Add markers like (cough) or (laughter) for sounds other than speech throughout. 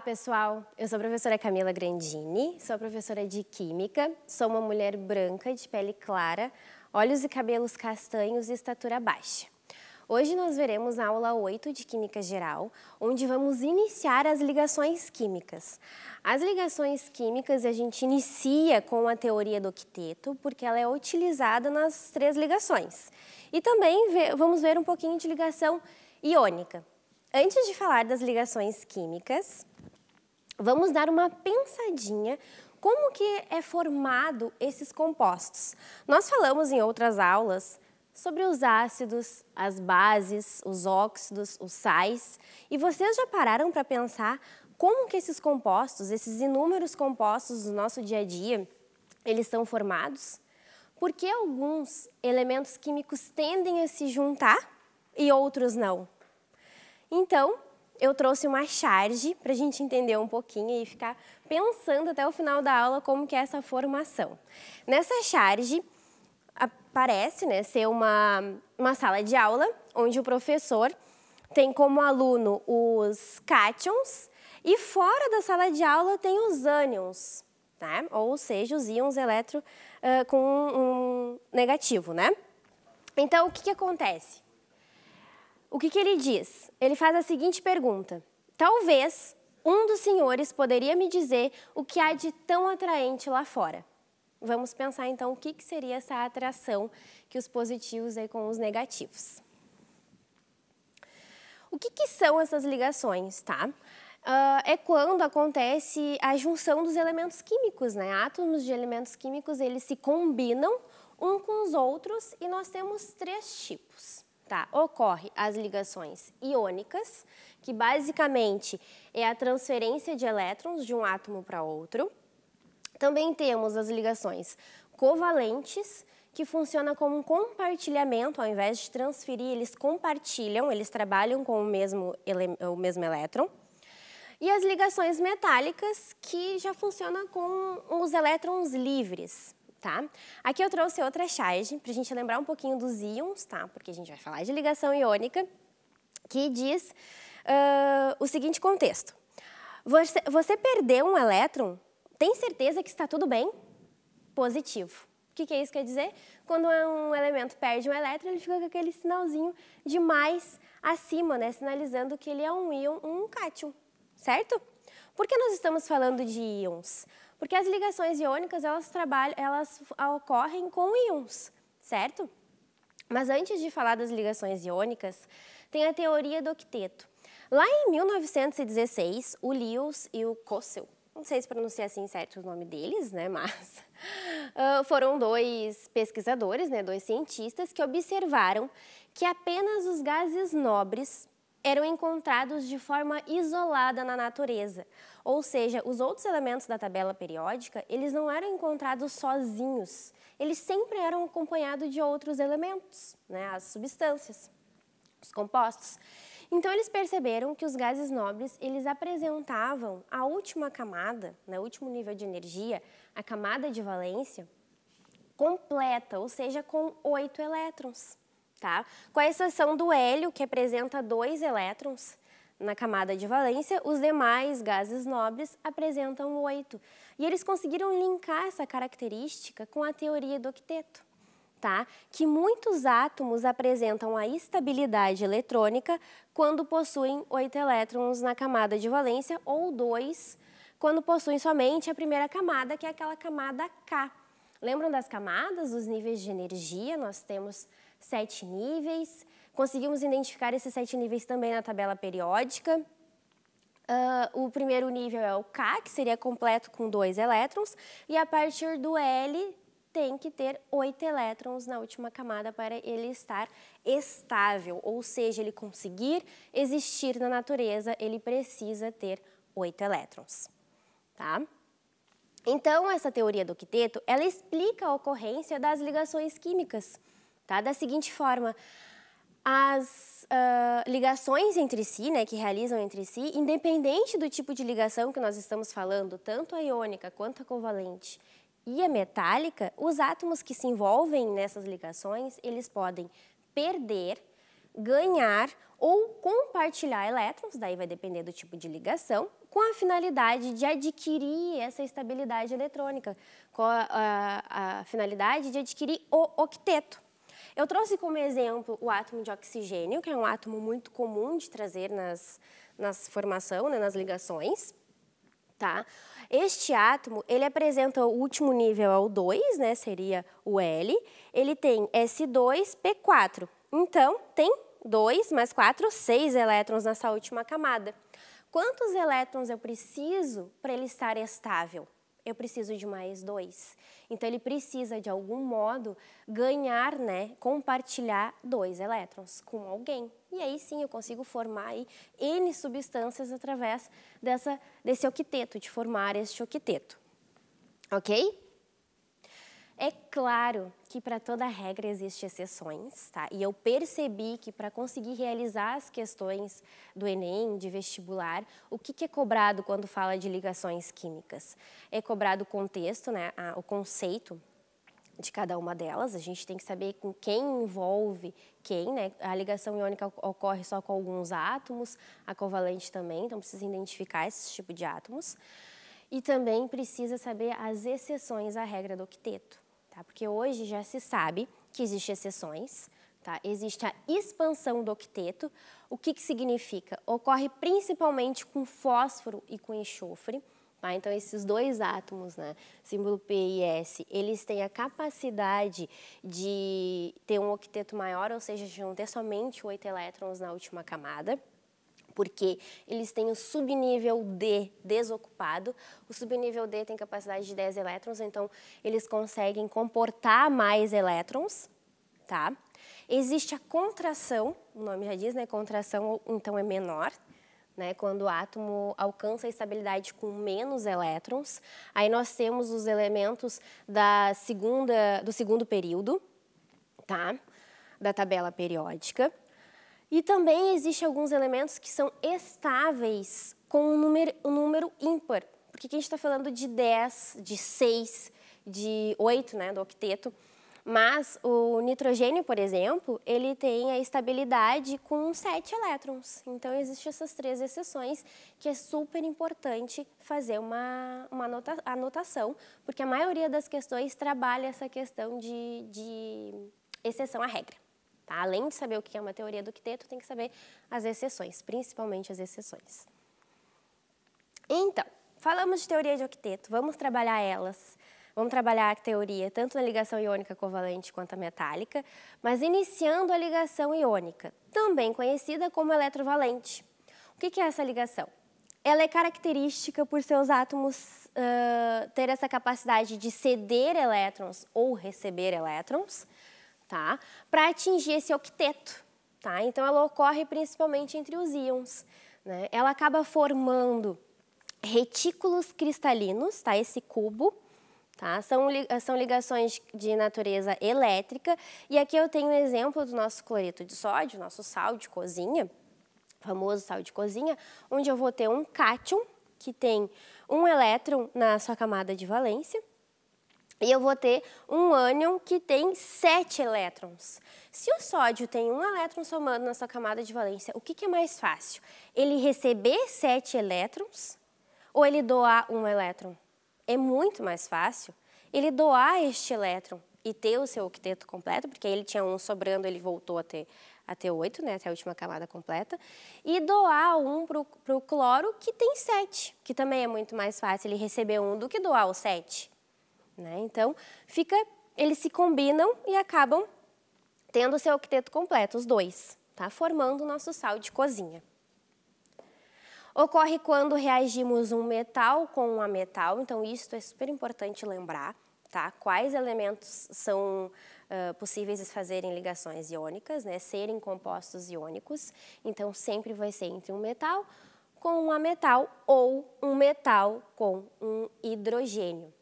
Olá, pessoal. Eu sou a professora Camila Grandini, sou professora de Química, sou uma mulher branca de pele clara, olhos e cabelos castanhos e estatura baixa. Hoje nós veremos a aula 8 de Química Geral, onde vamos iniciar as ligações químicas. As ligações químicas a gente inicia com a teoria do octeto, porque ela é utilizada nas três ligações. E também vamos ver um pouquinho de ligação iônica. Antes de falar das ligações químicas, vamos dar uma pensadinha como que é formado esses compostos. Nós falamos em outras aulas sobre os ácidos, as bases, os óxidos, os sais, e vocês já pararam para pensar como que esses compostos, esses inúmeros compostos do nosso dia a dia, eles são formados? Por que alguns elementos químicos tendem a se juntar e outros não? Então, eu trouxe uma charge para a gente entender um pouquinho e ficar pensando até o final da aula como que é essa formação. Nessa charge, aparece, né, ser uma, uma sala de aula onde o professor tem como aluno os cátions e fora da sala de aula tem os ânions, né? ou seja, os íons eletro uh, com um negativo. Né? Então, o que, que acontece? O que, que ele diz? Ele faz a seguinte pergunta: Talvez um dos senhores poderia me dizer o que há de tão atraente lá fora. Vamos pensar então o que, que seria essa atração que os positivos aí com os negativos. O que, que são essas ligações, tá? Uh, é quando acontece a junção dos elementos químicos, né? Átomos de elementos químicos, eles se combinam um com os outros e nós temos três tipos citar, tá? ocorre as ligações iônicas, que basicamente é a transferência de elétrons de um átomo para outro. Também temos as ligações covalentes, que funciona como um compartilhamento, ao invés de transferir, eles compartilham, eles trabalham com o mesmo, o mesmo elétron. E as ligações metálicas, que já funcionam com os elétrons livres tá? Aqui eu trouxe outra charge para a gente lembrar um pouquinho dos íons, tá? Porque a gente vai falar de ligação iônica, que diz uh, o seguinte contexto. Você, você perdeu um elétron, tem certeza que está tudo bem? Positivo. O que, que é isso quer dizer? Quando um elemento perde um elétron, ele fica com aquele sinalzinho de mais acima, né? Sinalizando que ele é um íon, um cátion, certo? Por que nós estamos falando de íons? Porque as ligações iônicas, elas, trabalham, elas ocorrem com íons, certo? Mas antes de falar das ligações iônicas, tem a teoria do octeto. Lá em 1916, o Lewis e o Kossel, não sei se pronuncia assim certo o nome deles, né, (laughs) mas uh, foram dois pesquisadores, né, dois cientistas que observaram que apenas os gases nobres eram encontrados de forma isolada na natureza. Ou seja, os outros elementos da tabela periódica, eles não eram encontrados sozinhos. Eles sempre eram acompanhados de outros elementos, né, as substâncias, os compostos. Então eles perceberam que os gases nobres, eles apresentavam a última camada, né, o último nível de energia, a camada de valência, completa, ou seja, com oito elétrons tá? Com a exceção do hélio, que apresenta dois elétrons na camada de valência, os demais gases nobres apresentam oito. E eles conseguiram linkar essa característica com a teoria do octeto. Tá? que muitos átomos apresentam a estabilidade eletrônica quando possuem oito elétrons na camada de valência ou dois quando possuem somente a primeira camada, que é aquela camada K. Lembram das camadas, dos níveis de energia? Nós temos sete níveis. Conseguimos identificar esses sete níveis também na tabela periódica. Uh, o primeiro nível é o K, que seria completo com dois elétrons, e a partir do L tem que ter oito elétrons na última camada para ele estar estável, ou seja, ele conseguir existir na natureza, ele precisa ter oito elétrons. Tá? Então, essa teoria do octeto, ela explica a ocorrência das ligações químicas, tá? Da seguinte forma, as uh, ligações entre si, né, que realizam entre si, independente do tipo de ligação que nós estamos falando, tanto a iônica quanto a covalente e a metálica, os átomos que se envolvem nessas ligações, eles podem perder, ganhar ou compartilhar elétrons, daí vai depender do tipo de ligação, com a finalidade de adquirir essa estabilidade eletrônica, com a, a, a finalidade de adquirir o octeto. Eu trouxe como exemplo o átomo de oxigênio, que é um átomo muito comum de trazer nas, nas formação, né, nas ligações. Tá? Este átomo, ele apresenta o último nível ao 2, né, seria o L. Ele tem S2P4. Então, tem 2 mais 4, 6 elétrons nessa última camada. Quantos elétrons eu preciso para ele estar estável? eu preciso de mais dois. Então ele precisa de algum modo ganhar, né, compartilhar dois elétrons com alguém. E aí sim eu consigo formar aí n substâncias através dessa desse octeto, de formar este octeto. OK? É claro que para toda regra existem exceções, tá? E eu percebi que para conseguir realizar as questões do Enem, de vestibular, o que, que, é cobrado quando fala de ligações químicas? É cobrado o contexto, né? o conceito de cada uma delas. A gente tem que saber com quem envolve quem, né? A ligação iônica ocorre só com alguns átomos, a covalente também, então precisa identificar esse tipo de átomos. E também precisa saber as exceções à regra do octeto tá? Porque hoje já se sabe que existem exceções, tá? Existe a expansão do octeto. O que, que significa? Ocorre principalmente com fósforo e com enxofre. Tá? Então, esses dois átomos, né, símbolo P e S, eles têm a capacidade de ter um octeto maior, ou seja, de não ter somente oito elétrons na última camada porque eles têm o subnível D desocupado. O subnível D tem capacidade de 10 elétrons, então eles conseguem comportar mais elétrons, tá? Existe a contração, o nome já diz, né? Contração, então é menor, né? Quando o átomo alcança a estabilidade com menos elétrons. Aí nós temos os elementos da segunda, do segundo período, tá? Da tabela periódica. E também existem alguns elementos que são estáveis com um número, um número ímpar. Porque aqui a gente está falando de 10, de 6, de 8, né, do octeto. Mas o nitrogênio, por exemplo, ele tem a estabilidade com 7 elétrons. Então, existem essas três exceções que é super importante fazer uma, uma anota anotação, porque a maioria das questões trabalha essa questão de, de exceção à regra. Tá? Além de saber o que é uma teoria do octeto, tem que saber as exceções, principalmente as exceções. Então, falamos de teoria de octeto, vamos trabalhar elas. Vamos trabalhar a teoria tanto na ligação iônica covalente quanto a metálica, mas iniciando a ligação iônica, também conhecida como eletrovalente. O que é essa ligação? Ela é característica por seus átomos uh, ter essa capacidade de ceder elétrons ou receber elétrons, tá? Para atingir esse octeto, tá? Então ela ocorre principalmente entre os íons, né? Ela acaba formando retículos cristalinos, tá? Esse cubo, Tá? São, são ligações de natureza elétrica. E aqui eu tenho um exemplo do nosso cloreto de sódio, nosso sal de cozinha, famoso sal de cozinha, onde eu vou ter um cátion, que tem um elétron na sua camada de valência, e eu vou ter um ânion que tem 7 elétrons. Se o sódio tem um elétron somando na sua camada de valência, o que, que é mais fácil? Ele receber 7 elétrons ou ele doar um elétron? É muito mais fácil ele doar este elétron e ter o seu octeto completo, porque ele tinha um sobrando, ele voltou a ter, a ter oito, né, até a última camada completa, e doar um para o cloro, que tem sete, que também é muito mais fácil ele receber um do que doar o sete. Né? Então, fica, eles se combinam e acabam tendo o seu octeto completo, os dois, tá? formando o nosso sal de cozinha. Ocorre quando reagimos um metal com um metal, então isso é super importante lembrar, tá? Quais elementos são uh, possíveis de fazerem ligações iônicas, né? Serem compostos iônicos, então sempre vai ser entre um metal com um metal ou um metal com um hidrogênio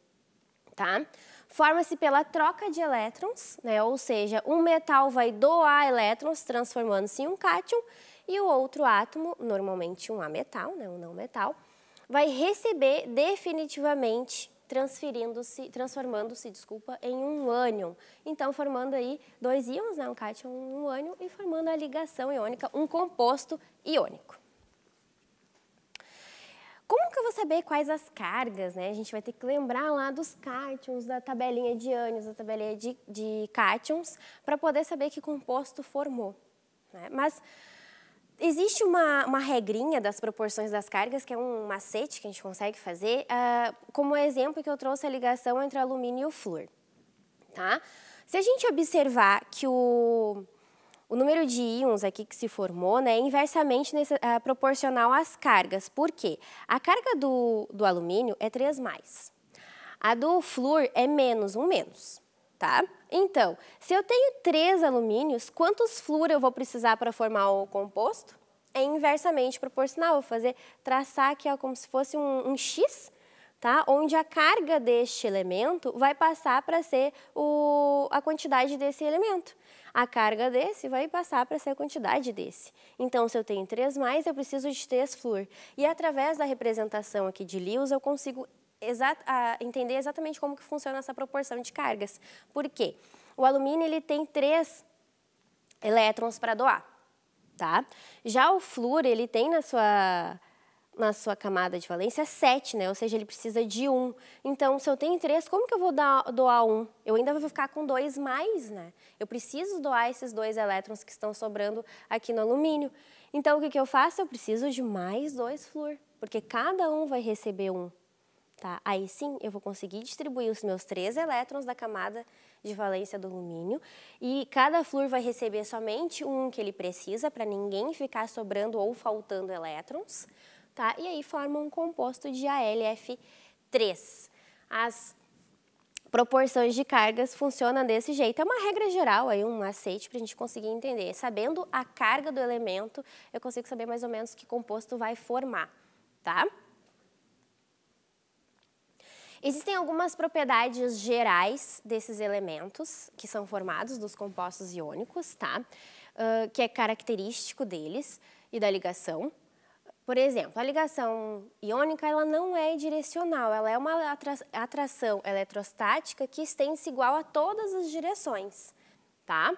tá? Forma-se pela troca de elétrons, né? ou seja, um metal vai doar elétrons, transformando-se em um cátion, e o outro átomo, normalmente um ametal, né? um não metal, vai receber definitivamente transferindo-se, transformando-se, desculpa, em um ânion. Então, formando aí dois íons, né, um cátion e um ânion, e formando a ligação iônica, um composto iônico. Como que eu vou saber quais as cargas, né? A gente vai ter que lembrar lá dos cátions, da tabelinha de ânions, da tabelinha de, de cátions, para poder saber que composto formou. Né? Mas existe uma, uma regrinha das proporções das cargas, que é um macete que a gente consegue fazer, uh, como exemplo que eu trouxe a ligação entre alumínio e o flúor. Tá? Se a gente observar que o o número de íons aqui que se formou né, é inversamente nesse, uh, proporcional às cargas. Por quê? A carga do, do alumínio é 3+, mais. a do flúor é menos, 1 um menos. Tá? Então, se eu tenho três alumínios, quantos flúor eu vou precisar para formar o composto? É inversamente proporcional. Vou fazer, traçar aqui ó, como se fosse um, um X, tá? onde a carga deste elemento vai passar para ser o, a quantidade desse elemento a carga desse vai passar para ser a quantidade desse. Então, se eu tenho 3 mais, eu preciso de 3 flúor. E através da representação aqui de Lewis, eu consigo exat entender exatamente como que funciona essa proporção de cargas. Por quê? O alumínio ele tem 3 elétrons para doar. Tá? Já o flúor, ele tem na sua na sua camada de valência é 7, né? Ou seja, ele precisa de 1. Um. Então, se eu tenho 3, como que eu vou dar, doar 1? Um? Eu ainda vou ficar com 2 mais, né? Eu preciso doar esses dois elétrons que estão sobrando aqui no alumínio. Então, o que, que eu faço? Eu preciso de mais dois flúor, porque cada um vai receber um. Tá? Aí sim, eu vou conseguir distribuir os meus três elétrons da camada de valência do alumínio e cada flúor vai receber somente um que ele precisa para ninguém ficar sobrando ou faltando elétrons tá? E aí formam um composto de ALF3. As proporções de cargas funcionam desse jeito. É uma regra geral, aí um aceite para a gente conseguir entender. Sabendo a carga do elemento, eu consigo saber mais ou menos que composto vai formar, tá? Existem algumas propriedades gerais desses elementos que são formados dos compostos iônicos, tá? Uh, que é característico deles e da ligação. Por exemplo, a ligação iônica ela não é direcional, ela é uma atração eletrostática que estende-se igual a todas as direções, tá?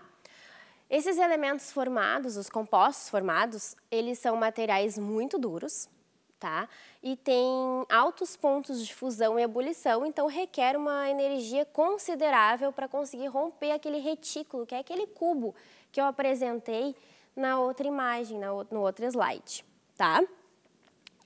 Esses elementos formados, os compostos formados, eles são materiais muito duros, tá? E têm altos pontos de fusão e ebulição, então requer uma energia considerável para conseguir romper aquele retículo, que é aquele cubo que eu apresentei na outra imagem, no outro slide, tá?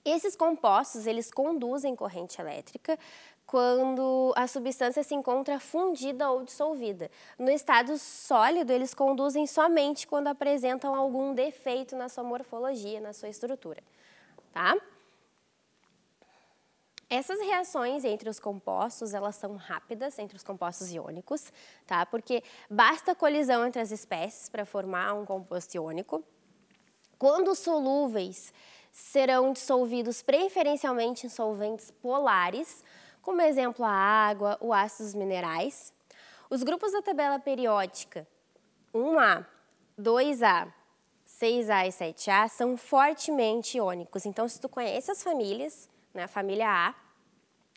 Esses compostos, eles conduzem corrente elétrica quando a substância se encontra fundida ou dissolvida. No estado sólido, eles conduzem somente quando apresentam algum defeito na sua morfologia, na sua estrutura. Tá? Essas reações entre os compostos, elas são rápidas entre os compostos iônicos, tá? Porque basta colisão entre as espécies para formar um composto iônico. Quando solúveis, serão dissolvidos preferencialmente em solventes polares, como exemplo a água, o ácido dos minerais. Os grupos da tabela periódica 1A, 2A, 6A e 7A são fortemente iônicos. Então, se tu conhece as famílias, né, a família A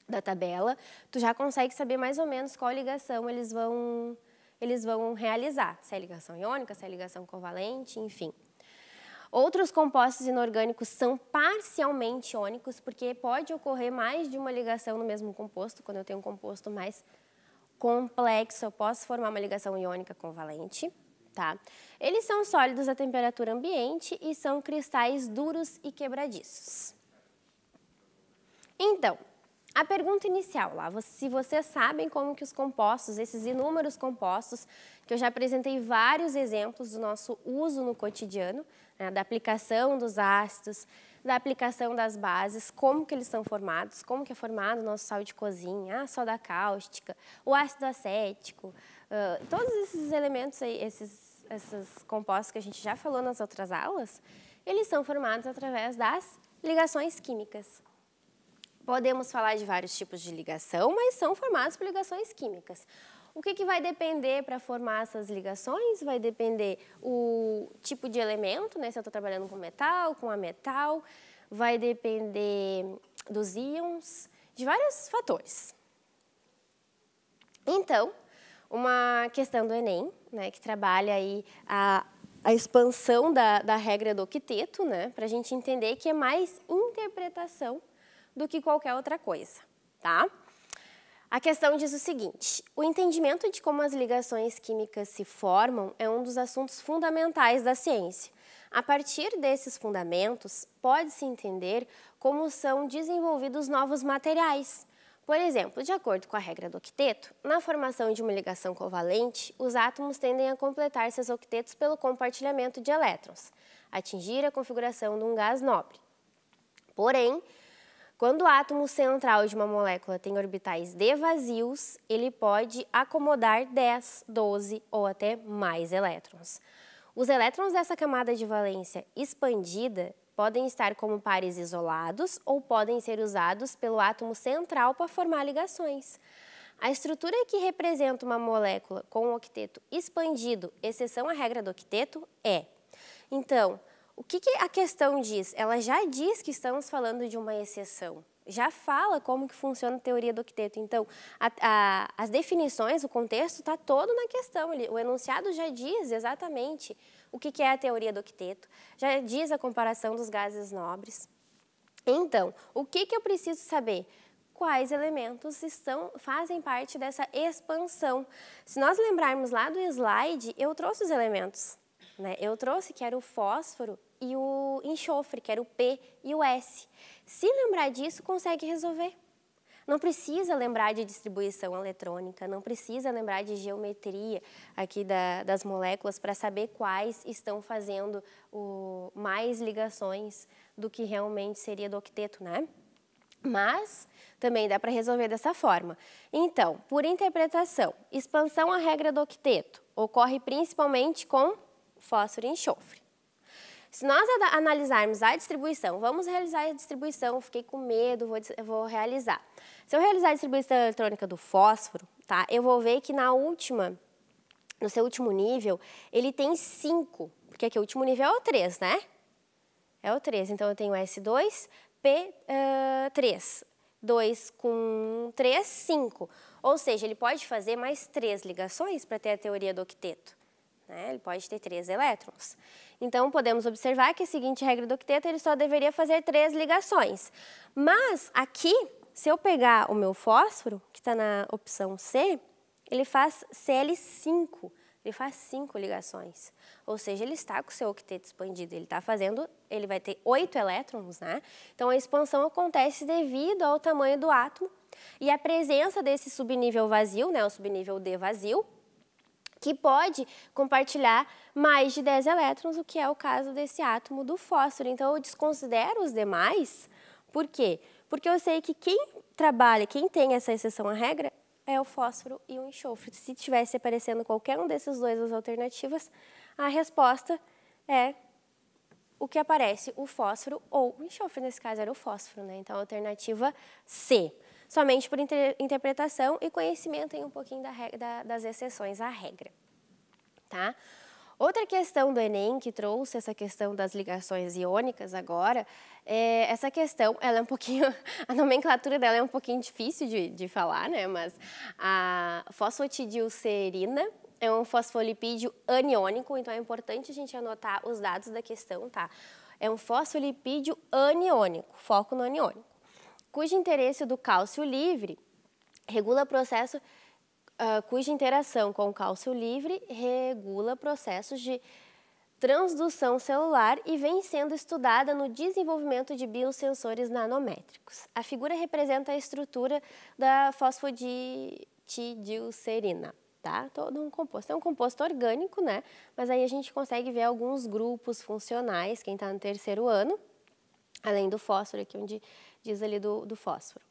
da tabela, tu já consegue saber mais ou menos qual ligação eles vão, eles vão realizar. Se é ligação iônica, se é ligação covalente, enfim. Outros compostos inorgânicos são parcialmente iônicos, porque pode ocorrer mais de uma ligação no mesmo composto. Quando eu tenho um composto mais complexo, eu posso formar uma ligação iônica covalente. Tá? Eles são sólidos à temperatura ambiente e são cristais duros e quebradiços. Então, a pergunta inicial lá, se vocês sabem como que os compostos, esses inúmeros compostos, que eu já apresentei vários exemplos do nosso uso no cotidiano, né, da aplicação dos ácidos, da aplicação das bases, como que eles são formados, como que é formado o nosso sal de cozinha, a soda cáustica, o ácido acético, uh, todos esses elementos, aí, esses, esses compostos que a gente já falou nas outras aulas, eles são formados através das ligações químicas. Podemos falar de vários tipos de ligação, mas são formados por ligações químicas. O que, que vai depender para formar essas ligações? Vai depender o tipo de elemento, né? Se eu estou trabalhando com metal, com ametal, vai depender dos íons, de vários fatores. Então, uma questão do Enem, né, que trabalha aí a, a expansão da, da regra do octeto, né, para a gente entender que é mais interpretação do que qualquer outra coisa, tá? A questão diz o seguinte: o entendimento de como as ligações químicas se formam é um dos assuntos fundamentais da ciência. A partir desses fundamentos, pode-se entender como são desenvolvidos novos materiais. Por exemplo, de acordo com a regra do octeto, na formação de uma ligação covalente, os átomos tendem a completar seus octetos pelo compartilhamento de elétrons, atingir a configuração de um gás nobre. Porém, quando o átomo central de uma molécula tem orbitais d vazios, ele pode acomodar 10, 12 ou até mais elétrons. Os elétrons dessa camada de valência expandida podem estar como pares isolados ou podem ser usados pelo átomo central para formar ligações. A estrutura que representa uma molécula com um octeto expandido, exceção à regra do octeto, é. Então, o que, que a questão diz? Ela já diz que estamos falando de uma exceção já fala como que funciona a teoria do octeto. Então, a, a, as definições, o contexto está todo na questão. o enunciado já diz exatamente o que, que é a teoria do octeto, já diz a comparação dos gases nobres. Então, o que, que eu preciso saber? Quais elementos estão, fazem parte dessa expansão? Se nós lembrarmos lá do slide, eu trouxe os elementos. Né? Eu trouxe que era o fósforo e o enxofre, que era o P e o S. Se lembrar disso, consegue resolver. Não precisa lembrar de distribuição eletrônica, não precisa lembrar de geometria aqui da, das moléculas para saber quais estão fazendo o, mais ligações do que realmente seria do octeto, né? Mas também dá para resolver dessa forma. Então, por interpretação, expansão à regra do octeto ocorre principalmente com fósforo e enxofre. Se nós analisarmos a distribuição, vamos realizar a distribuição, fiquei com medo, vou, vou realizar. Se eu realizar a distribuição eletrônica do fósforo, tá, eu vou ver que na última, no seu último nível, ele tem 5, porque aqui o último nível é o 3, né? É o 3, então eu tenho S2, P3, uh, 2 com 3, 5. Ou seja, ele pode fazer mais 3 ligações para ter a teoria do octeto. Né? Ele pode ter três elétrons. Então, podemos observar que a seguinte regra do octeto, ele só deveria fazer três ligações. Mas, aqui, se eu pegar o meu fósforo, que está na opção C, ele faz Cl5, ele faz cinco ligações. Ou seja, ele está com o seu octeto expandido, ele está fazendo, ele vai ter oito elétrons, né? Então, a expansão acontece devido ao tamanho do átomo e a presença desse subnível vazio, né, o subnível D vazio, que pode compartilhar mais de 10 elétrons, o que é o caso desse átomo do fósforo. Então, eu desconsidero os demais, por quê? Porque eu sei que quem trabalha, quem tem essa exceção à regra, é o fósforo e o enxofre. Se tivesse aparecendo qualquer um desses dois as alternativas, a resposta é o que aparece, o fósforo ou o enxofre. Nesse caso era o fósforo, né? Então, alternativa C somente por inter, interpretação e conhecimento em um pouquinho da, da, das exceções à regra. Tá? Outra questão do Enem que trouxe essa questão das ligações iônicas agora, é, essa questão, ela é um pouquinho, (laughs) a nomenclatura dela é um pouquinho difícil de, de falar, né? Mas a fosfotidilcerina é um fosfolipídio aniônico, então é importante a gente anotar os dados da questão, tá? É um fosfolipídio aniônico, foco no aniônico cujo interesse do cálcio livre regula processo uh, cuja interação com o cálcio livre regula processos de transdução celular e vem sendo estudada no desenvolvimento de biosensores nanométricos. A figura representa a estrutura da fosfoditidilcerina. Tá? Todo um composto. É um composto orgânico, né? Mas aí a gente consegue ver alguns grupos funcionais, quem está no terceiro ano, além do fósforo aqui, é onde diz ali do, do fósforo.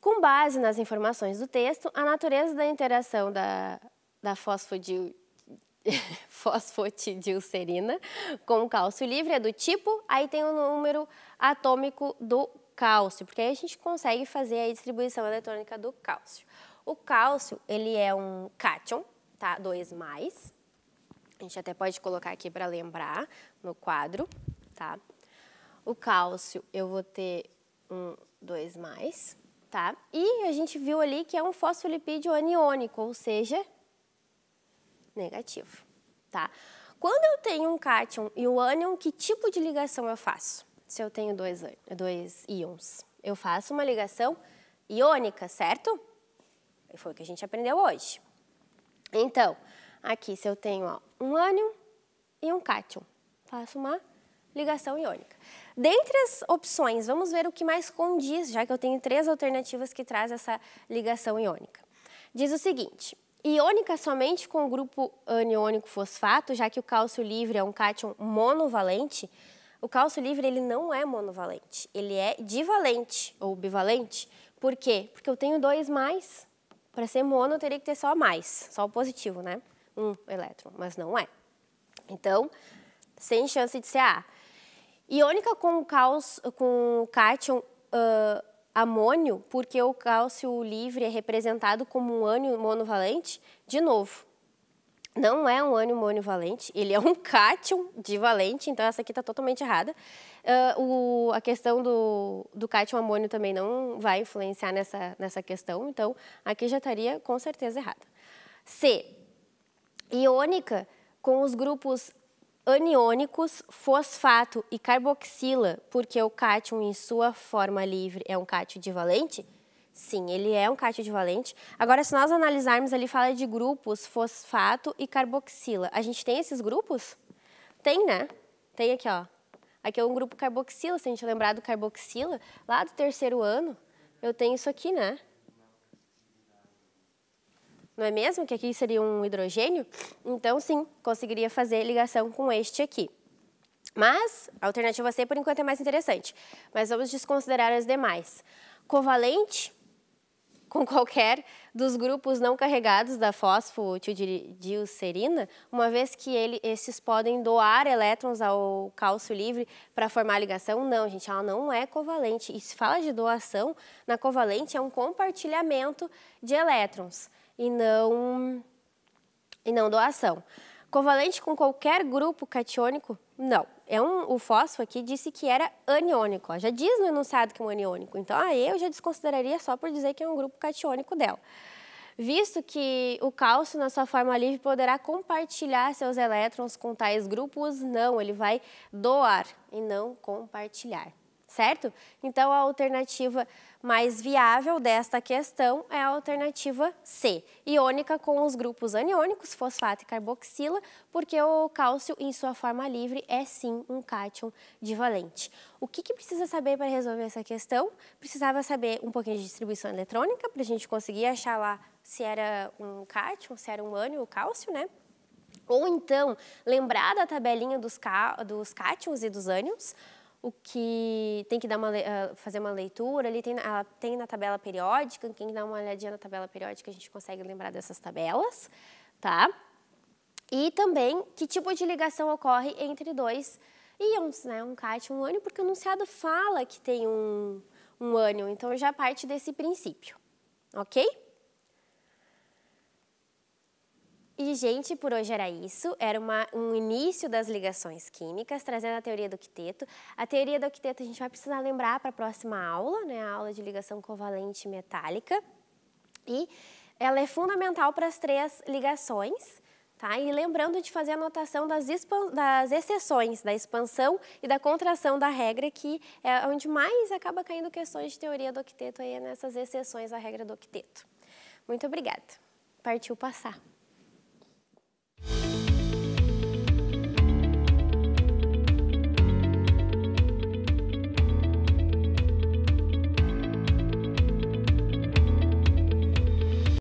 Com base nas informações do texto, a natureza da interação da, da fosfodil, (laughs) fosfotidilcerina com o cálcio livre é do tipo, aí tem o número atômico do cálcio, porque aí a gente consegue fazer a distribuição eletrônica do cálcio. O cálcio, ele é um cátion, tá? 2 mais. A gente até pode colocar aqui para lembrar no quadro, tá? O cálcio, eu vou ter um 2 mais, tá? E a gente viu ali que é um fosfolipídio aniônico, ou seja, negativo, tá? Quando eu tenho um cátion e um ânion, que tipo de ligação eu faço? Se eu tenho dois, dois íons, eu faço uma ligação iônica, certo? Foi o que a gente aprendeu hoje. Então, aqui se eu tenho ó, um ânion e um cátion, faço uma ligação iônica. Dentre as opções, vamos ver o que mais condiz, já que eu tenho três alternativas que traz essa ligação iônica. Diz o seguinte, iônica somente com o grupo aniônico fosfato, já que o cálcio livre é um cátion monovalente, o cálcio livre ele não é monovalente, ele é divalente ou bivalente. Por quê? Porque eu tenho dois mais. Para ser mono, eu teria que ter só mais, só o positivo, né? Um elétron, mas não é. Então, sem chance de ser A. Iônica com, cálcio, com cátion uh, amônio, porque o cálcio livre é representado como um ânion monovalente, de novo, não é um ânion monovalente, ele é um (laughs) cátion divalente, então essa aqui está totalmente errada. Uh, o, a questão do, do cátion amônio também não vai influenciar nessa, nessa questão, então aqui já estaria com certeza errada. C. Iônica com os grupos aniônicos fosfato e carboxila, porque o cátion em sua forma livre é um cátion divalente? Sim, ele é um cátion divalente. Agora, se nós analisarmos, ele fala de grupos fosfato e carboxila. A gente tem esses grupos? Tem, né? Tem aqui, ó. Aqui é um grupo carboxila, se a gente lembrar do carboxila, lá do terceiro ano, eu tenho isso aqui, né? não é mesmo? Que aqui seria um hidrogênio. Então, sim, conseguiria fazer ligação com este aqui. Mas a alternativa C, por enquanto, é mais interessante. Mas vamos desconsiderar as demais. Covalente (laughs) com qualquer dos grupos não carregados da fosfodilcerina, uma vez que ele, esses podem doar elétrons ao cálcio livre para formar a ligação. Não, gente, ela não é covalente. E se fala de doação, na covalente é um compartilhamento de elétrons e não, e não doação. Covalente com qualquer grupo catiônico? Não. É um, o fósforo aqui disse que era aniônico. Ó. Já diz no enunciado que é um aniônico. Então, aí ah, eu já desconsideraria só por dizer que é um grupo catiônico dela. Visto que o cálcio, na sua forma livre, poderá compartilhar seus elétrons com tais grupos, não, ele vai doar e não compartilhar certo? Então, a alternativa mais viável desta questão é a alternativa C, iônica com os grupos aniônicos, fosfato e carboxila, porque o cálcio, em sua forma livre, é sim um cátion divalente. O que, que precisa saber para resolver essa questão? Precisava saber um pouquinho de distribuição eletrônica, para a gente conseguir achar lá se era um cátion, se era um ânion, o cálcio, né? Ou então, lembrar da tabelinha dos, dos cátions e dos ânions, o que tem que dar uma, ah, fazer uma leitura, ali tem, ela ah, tem na tabela periódica, quem dá uma olhadinha na tabela periódica, a gente consegue lembrar dessas tabelas, tá? E também que tipo de ligação ocorre entre dois íons, né? Um cátion e um ânion, porque o enunciado fala que tem um, um ânion, então já parte desse princípio, ok? gente, por hoje era isso. Era uma, um início das ligações químicas, trazendo a teoria do octeto. A teoria do octeto a gente vai precisar lembrar para a próxima aula, né? A aula de ligação covalente metálica. E ela é fundamental para as três ligações. Tá? E lembrando de fazer a anotação das, das, exceções, da expansão e da contração da regra, que é onde mais acaba caindo questões de teoria do octeto aí nessas exceções à regra do octeto. Muito obrigada. Partiu passar.